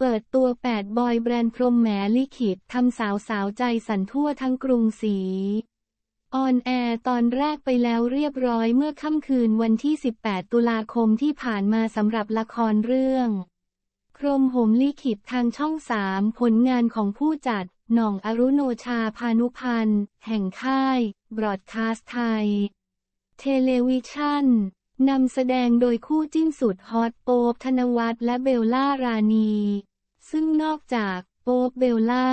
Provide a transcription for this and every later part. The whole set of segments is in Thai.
เปิดตัวแปดบอยแบรนด์พรมแหมลิขิตทำสาวสาวใจสั่นทั่วทั้งกรุงศรีออนแอร์ตอนแรกไปแล้วเรียบร้อยเมื่อค่ำคืนวันที่ 18 ตุลาคมที่ผ่านมาสำหรับละครเรื่องพรมโหมลิขิตทางช่องสามผลงานของผู้จัด หน่อง อรุโนชาพานุพันธ์ แห่งค่าย บรอดคาสต์ไทย เทเลวิชั่นนำแสดงโดยคู่จิ้นสุดฮอตโป๊บธนวัฒน์และเบลล่าราณี ซึ่งนอกจากโป๊บเบลล่า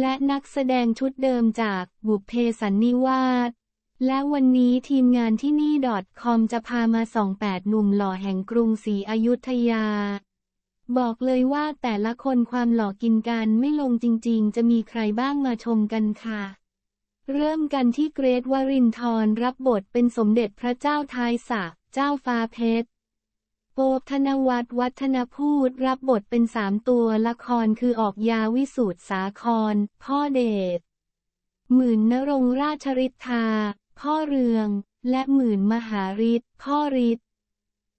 และนักแสดงชุดเดิมจากบุพเพสันนิวาสและวันนี้ทีมงานที่นี่ .com จะพามาส่องแปดหนุ่มหล่อแห่งกรุงศรีอยุธยา บอกเลยว่าแต่ละคนความหล่อกินกันไม่ลงจริงๆ จะมีใครบ้างมาชมกันค่ะเริ่มกันที่เกรทวรินทร์รับบทเป็นสมเด็จพระเจ้าทายสกเจ้าฟ้าเพชรโปบธนวัฒน์วัฒนพูดรับบทเป็นสามตัวละครคือออกยาวิสูตรสาครพ่อเดชหมื่นนรงราชริธาพ่อเรือง และหมื่นมหาริศพ่อฤทธิ์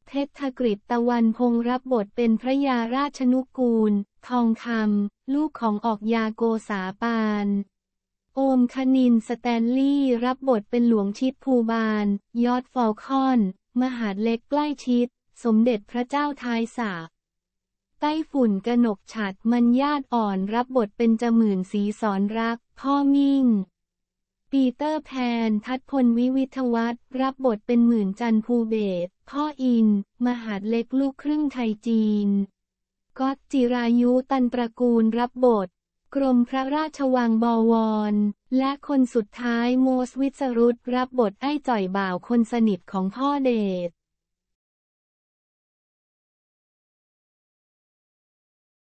เพชรธกฤตตะวันพงรับบทเป็นพระยาราชนุกูล ทองคำลูกของออกยาโกษาปานโอมคณิน สแตนลีย์ รับบทเป็นหลวงชิดภูบาล ยอดฟอลคอน มหาดเล็กใกล้ชิด สมเด็จพระเจ้าทายสาใต้ฝุ่นกหนกฉัดมันญาติอ่อน รับบทเป็นจมื่นสีสอนรัก พ่อมิ่ง ปีเตอร์แพน ทัดพลวิวิทวัตรับบทเป็นหมื่นจันภูเบศพ่ออิน มหาดเล็กลูกครึ่งไทยจีน ก็ตจิรายุตันตระกูลรับบทกรมพระราชวังบวรและคนสุดท้ายโมสวิสรุตรับบทไอ้จ่อยบ่าวคนสนิทของพ่อเดช